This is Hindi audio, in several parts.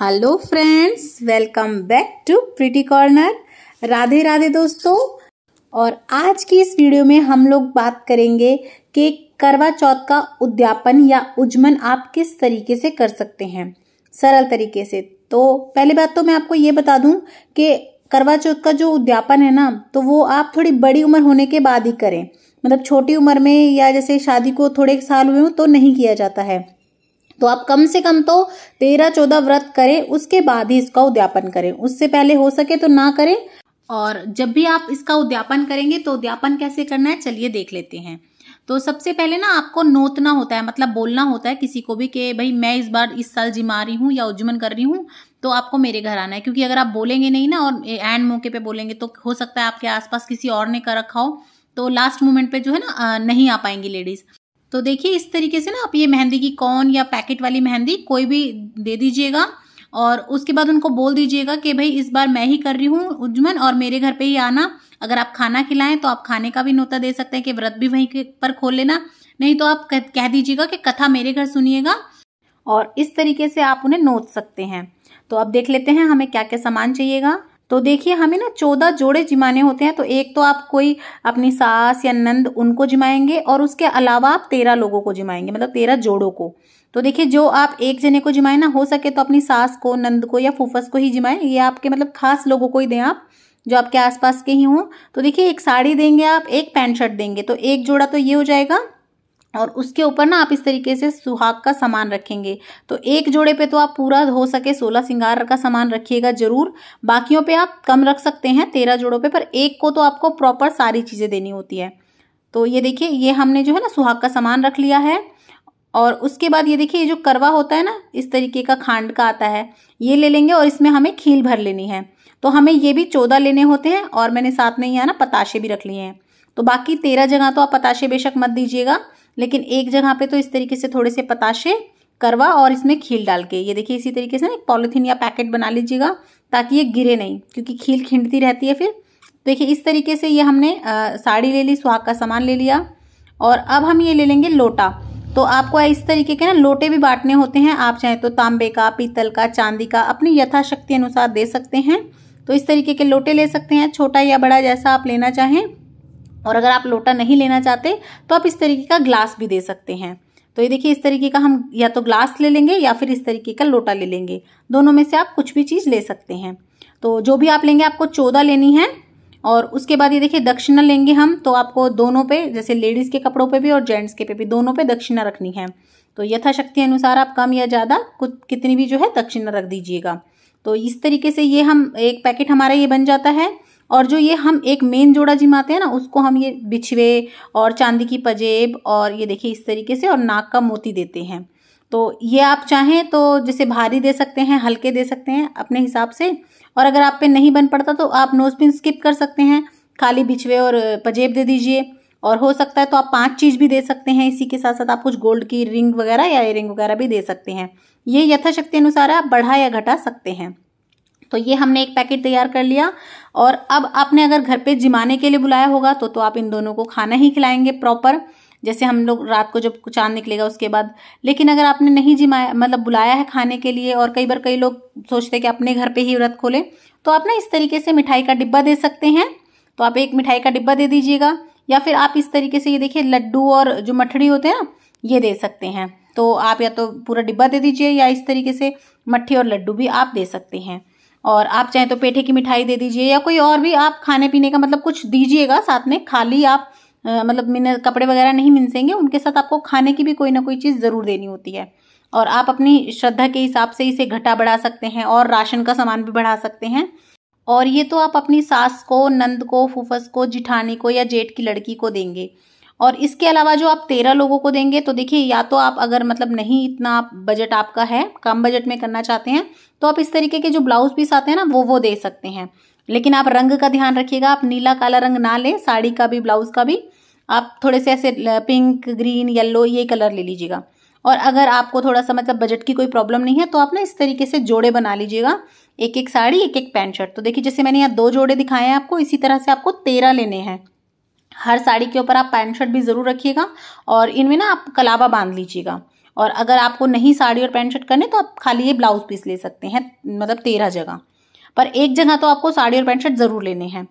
hello friends welcome back to pretty corner Radhe Radhe दोस्तों और आज की इस वीडियो में हम लोग बात करेंगे कि करवा चौथ का उद्यापन या उज्मन आप किस तरीके से कर सकते हैं सरल तरीके से तो पहली बात तो मैं आपको ये बता दूं कि करवा चौथ का जो उद्यापन है ना तो वो आप थोड़ी बड़ी उम्र होने के बाद ही करें मतलब छोटी उम्र में या जैसे शादी को थोड़े साल हुए हो तो नहीं किया जाता है तो आप कम से कम तो तेरह चौदह व्रत करें उसके बाद ही इसका उद्यापन करें उससे पहले हो सके तो ना करें और जब भी आप इसका उद्यापन करेंगे तो उद्यापन कैसे करना है चलिए देख लेते हैं तो सबसे पहले ना आपको नोतना होता है मतलब बोलना होता है किसी को भी कि भाई मैं इस बार इस साल जिमा रही हूँ या उज्जमन कर रही हूँ तो आपको मेरे घर आना है क्योंकि अगर आप बोलेंगे नहीं ना और एंड मौके पे बोलेंगे तो हो सकता है आपके आसपास किसी और ने कर रखा हो तो लास्ट मोमेंट पे जो है ना नहीं आ पाएंगी लेडीज तो देखिए इस तरीके से ना आप ये मेहंदी की कौन या पैकेट वाली मेहंदी कोई भी दे दीजिएगा और उसके बाद उनको बोल दीजिएगा कि भाई इस बार मैं ही कर रही हूँ उज्जवन और मेरे घर पे ही आना अगर आप खाना खिलाएं तो आप खाने का भी नोता दे सकते हैं कि व्रत भी वहीं पर खोल लेना नहीं तो आप कह दीजिएगा कि कथा मेरे घर सुनिएगा और इस तरीके से आप उन्हें नोच सकते हैं तो अब देख लेते हैं हमें क्या क्या सामान चाहिएगा तो देखिए हमें ना चौदह जोड़े जिमाने होते हैं तो एक तो आप कोई अपनी सास या नंद उनको जिमाएंगे और उसके अलावा आप तेरह लोगों को जिमाएंगे मतलब तेरह जोड़ों को तो देखिए जो आप एक जने को जिमाएं ना हो सके तो अपनी सास को नंद को या फूफस को ही जिमाएं ये आपके मतलब खास लोगों को ही दें आप जो आपके आसपास के ही हों तो देखिए एक साड़ी देंगे आप एक पैंट शर्ट देंगे तो एक जोड़ा तो ये हो जाएगा और उसके ऊपर ना आप इस तरीके से सुहाग का सामान रखेंगे तो एक जोड़े पे तो आप पूरा हो सके सोलह सिंगार का सामान रखिएगा जरूर बाकियों पे आप कम रख सकते हैं तेरह जोड़ों पे पर एक को तो आपको प्रॉपर सारी चीज़ें देनी होती है तो ये देखिए ये हमने जो है ना सुहाग का सामान रख लिया है और उसके बाद ये देखिए ये जो करवा होता है ना इस तरीके का खांड का आता है ये ले लेंगे और इसमें हमें खील भर लेनी है तो हमें ये भी चौदह लेने होते हैं और मैंने साथ में यहाँ ना पताशे भी रख लिए हैं तो बाकी तेरह जगह तो आप पताशे बेशक मत दीजिएगा लेकिन एक जगह पे तो इस तरीके से थोड़े से पताशे करवा और इसमें खील डाल के ये देखिए इसी तरीके से ना एक पॉलीथीन या पैकेट बना लीजिएगा ताकि ये गिरे नहीं क्योंकि खील खिंडती रहती है फिर तो देखिए इस तरीके से ये हमने आ, साड़ी ले ली सुहाग का सामान ले लिया और अब हम ये ले लेंगे लोटा तो आपको इस तरीके के ना लोटे भी बांटने होते हैं आप चाहे तो तांबे का पीतल का चांदी का अपनी यथाशक्ति अनुसार दे सकते हैं तो इस तरीके के लोटे ले सकते हैं छोटा या बड़ा जैसा आप लेना चाहें और अगर आप लोटा नहीं लेना चाहते तो आप इस तरीके का ग्लास भी दे सकते हैं तो ये देखिए इस तरीके का हम या तो ग्लास ले लेंगे या फिर इस तरीके का लोटा ले लेंगे दोनों में से आप कुछ भी चीज़ ले सकते हैं तो जो भी आप लेंगे आपको चौदह लेनी है और उसके बाद ये देखिए दक्षिणा लेंगे हम तो आपको दोनों पे जैसे लेडीज़ के कपड़ों पे भी और जेंट्स के पे भी दोनों पे दक्षिणा रखनी है तो यथाशक्ति अनुसार आप कम या ज़्यादा कुछ कितनी भी जो है दक्षिणा रख दीजिएगा तो इस तरीके से ये हम एक पैकेट हमारा ये बन जाता है और जो ये हम एक मेन जोड़ा जिमाते हैं ना उसको हम ये बिछवे और चांदी की पजेब और ये देखिए इस तरीके से और नाक का मोती देते हैं तो ये आप चाहें तो जैसे भारी दे सकते हैं हल्के दे सकते हैं अपने हिसाब से और अगर आप पे नहीं बन पड़ता तो आप नोज पिन स्किप कर सकते हैं खाली बिछवे और पजेब दे दीजिए और हो सकता है तो आप पांच चीज़ भी दे सकते हैं इसी के साथ साथ आप कुछ गोल्ड की रिंग वगैरह या एयरिंग वगैरह भी दे सकते हैं ये यथाशक्ति अनुसार आप बढ़ा या घटा सकते हैं तो ये हमने एक पैकेट तैयार कर लिया और अब आपने अगर घर पे जिमाने के लिए बुलाया होगा तो तो आप इन दोनों को खाना ही खिलाएंगे प्रॉपर जैसे हम लोग रात को जब चांद निकलेगा उसके बाद लेकिन अगर आपने नहीं जिमाया मतलब बुलाया है खाने के लिए और कई बार कई लोग सोचते हैं कि अपने घर पे ही व्रत खोले तो आप ना इस तरीके से मिठाई का डिब्बा दे सकते हैं तो आप एक मिठाई का डिब्बा दे दीजिएगा या फिर आप इस तरीके से ये देखिए लड्डू और जो मठड़ी होते हैं ना ये दे सकते हैं तो आप या तो पूरा डिब्बा दे दीजिए या इस तरीके से मट्ठी और लड्डू भी आप दे सकते हैं और आप चाहें तो पेठे की मिठाई दे दीजिए या कोई और भी आप खाने पीने का मतलब कुछ दीजिएगा साथ में खाली आप आ, मतलब मिन कपड़े वगैरह नहीं मिनसेंगे उनके साथ आपको खाने की भी कोई ना कोई चीज़ ज़रूर देनी होती है और आप अपनी श्रद्धा के हिसाब से इसे घटा बढ़ा सकते हैं और राशन का सामान भी बढ़ा सकते हैं और ये तो आप अपनी सास को नंद को फूफस को जिठानी को या जेठ की लड़की को देंगे और इसके अलावा जो आप तेरह लोगों को देंगे तो देखिए या तो आप अगर मतलब नहीं इतना बजट आपका है कम बजट में करना चाहते हैं तो आप इस तरीके के जो ब्लाउज पीस आते हैं ना वो वो दे सकते हैं लेकिन आप रंग का ध्यान रखिएगा आप नीला काला रंग ना लें साड़ी का भी ब्लाउज का भी आप थोड़े से ऐसे पिंक ग्रीन येल्लो ये कलर ले लीजिएगा और अगर आपको थोड़ा सा मतलब बजट की कोई प्रॉब्लम नहीं है तो आप ना इस तरीके से जोड़े बना लीजिएगा एक एक साड़ी एक एक पैंट शर्ट तो देखिए जैसे मैंने यहाँ दो जोड़े दिखाए हैं आपको इसी तरह से आपको तेरह लेने हैं हर साड़ी के ऊपर आप पैंट शर्ट भी ज़रूर रखिएगा और इनमें ना आप कलावा बांध लीजिएगा और अगर आपको नहीं साड़ी और पैंट शर्ट करने तो आप खाली ये ब्लाउज पीस ले सकते हैं मतलब तेरह जगह पर एक जगह तो आपको साड़ी और पैंट शर्ट ज़रूर लेने हैं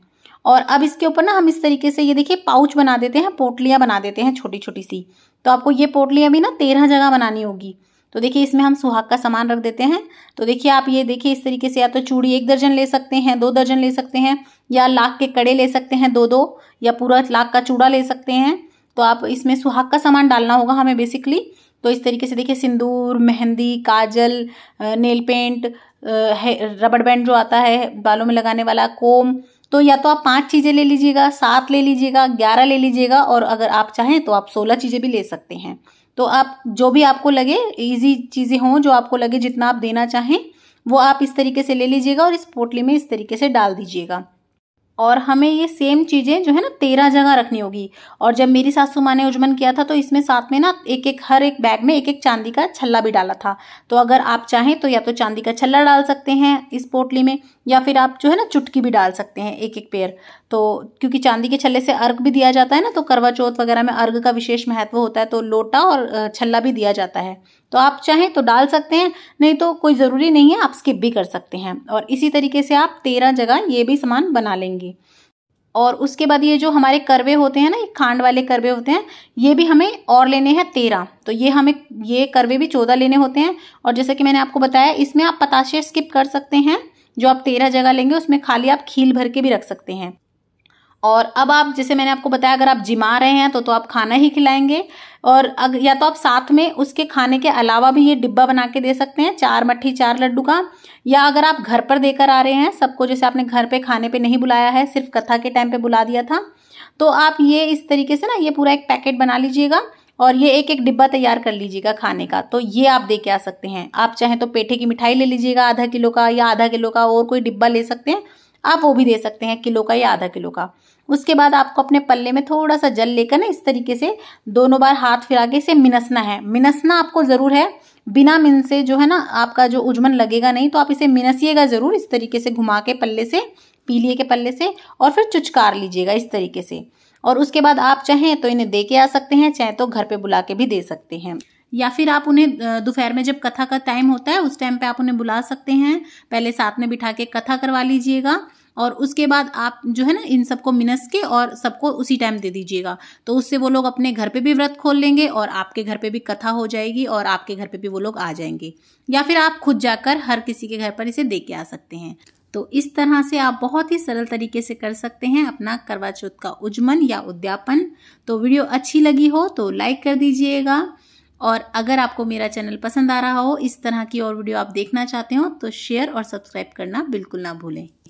और अब इसके ऊपर ना हम इस तरीके से ये देखिए पाउच बना देते हैं पोटलियाँ बना देते हैं छोटी छोटी सी तो आपको ये पोटलियाँ भी ना तेरह जगह बनानी होगी तो देखिए इसमें हम सुहाग का सामान रख देते हैं तो देखिए आप ये देखिए इस तरीके से या तो चूड़ी एक दर्जन ले सकते हैं दो दर्जन ले सकते हैं या लाख के कड़े ले सकते हैं दो दो या पूरा लाख का चूड़ा ले सकते हैं तो आप इसमें सुहाग का सामान डालना होगा हमें बेसिकली तो इस तरीके से देखिए सिंदूर मेहंदी काजल नेल पेंट रबड़ बैंड जो आता है बालों में लगाने वाला कोम तो या तो आप पांच चीज़ें ले लीजिएगा सात ले लीजिएगा ग्यारह ले लीजिएगा और अगर आप चाहें तो आप सोलह चीज़ें भी ले सकते हैं तो आप जो भी आपको लगे इजी चीज़ें हों जो आपको लगे जितना आप देना चाहें वो आप इस तरीके से ले लीजिएगा और इस पोटली में इस तरीके से डाल दीजिएगा और हमें ये सेम चीज़ें जो है ना तेरह जगह रखनी होगी और जब मेरी सासू माँ ने उजमन किया था तो इसमें साथ में ना एक एक हर एक बैग में एक एक चांदी का छल्ला भी डाला था तो अगर आप चाहें तो या तो चांदी का छल्ला डाल सकते हैं इस पोटली में या फिर आप जो है ना चुटकी भी डाल सकते हैं एक एक पेयर तो क्योंकि चांदी के छल्ले से अर्घ भी दिया जाता है ना तो करवा चौथ वगैरह में अर्घ का विशेष महत्व होता है तो लोटा और छल्ला भी दिया जाता है तो आप चाहें तो डाल सकते हैं नहीं तो कोई ज़रूरी नहीं है आप स्किप भी कर सकते हैं और इसी तरीके से आप तेरह जगह ये भी सामान बना लेंगे और उसके बाद ये जो हमारे करवे होते हैं ना ये खांड वाले करवे होते हैं ये भी हमें और लेने हैं तेरह तो ये हमें ये करवे भी चौदह लेने होते हैं और जैसा कि मैंने आपको बताया इसमें आप पताशे स्किप कर सकते हैं जो आप तेरह जगह लेंगे उसमें खाली आप खील भर के भी रख सकते हैं और अब आप जैसे मैंने आपको बताया अगर आप जिमा रहे हैं तो तो आप खाना ही खिलाएंगे और अग, या तो आप साथ में उसके खाने के अलावा भी ये डिब्बा बना के दे सकते हैं चार मट्ठी चार लड्डू का या अगर आप घर पर देकर आ रहे हैं सबको जैसे आपने घर पे खाने पे नहीं बुलाया है सिर्फ कथा के टाइम पे बुला दिया था तो आप ये इस तरीके से ना ये पूरा एक पैकेट बना लीजिएगा और ये एक एक डिब्बा तैयार कर लीजिएगा खाने का तो ये आप दे के आ सकते हैं आप चाहें तो पेठे की मिठाई ले लीजिएगा आधा किलो का या आधा किलो का और कोई डिब्बा ले सकते हैं आप वो भी दे सकते हैं किलो का या आधा किलो का उसके बाद आपको अपने पल्ले में थोड़ा सा जल लेकर ना इस तरीके से दोनों बार हाथ फिरा के इसे मिनसना है मिनसना आपको ज़रूर है बिना मिन से जो है ना आपका जो उजमन लगेगा नहीं तो आप इसे मिनसिएगा ज़रूर इस तरीके से घुमा के पल्ले से पीलिए के पल्ले से और फिर चुचकार लीजिएगा इस तरीके से और उसके बाद आप चाहें तो इन्हें दे के आ सकते हैं चाहे तो घर पे बुला के भी दे सकते हैं या फिर आप उन्हें दोपहर में जब कथा का टाइम होता है उस टाइम पे आप उन्हें बुला सकते हैं पहले साथ में बिठा के कथा करवा लीजिएगा और उसके बाद आप जो है ना इन सबको मिनस के और सबको उसी टाइम दे दीजिएगा तो उससे वो लोग अपने घर पे भी व्रत खोल लेंगे और आपके घर पे भी कथा हो जाएगी और आपके घर पे भी वो लोग आ जाएंगे या फिर आप खुद जाकर हर किसी के घर पर इसे दे के आ सकते हैं तो इस तरह से आप बहुत ही सरल तरीके से कर सकते हैं अपना करवा चौथ का उजमन या उद्यापन तो वीडियो अच्छी लगी हो तो लाइक कर दीजिएगा और अगर आपको मेरा चैनल पसंद आ रहा हो इस तरह की और वीडियो आप देखना चाहते हो तो शेयर और सब्सक्राइब करना बिल्कुल ना भूलें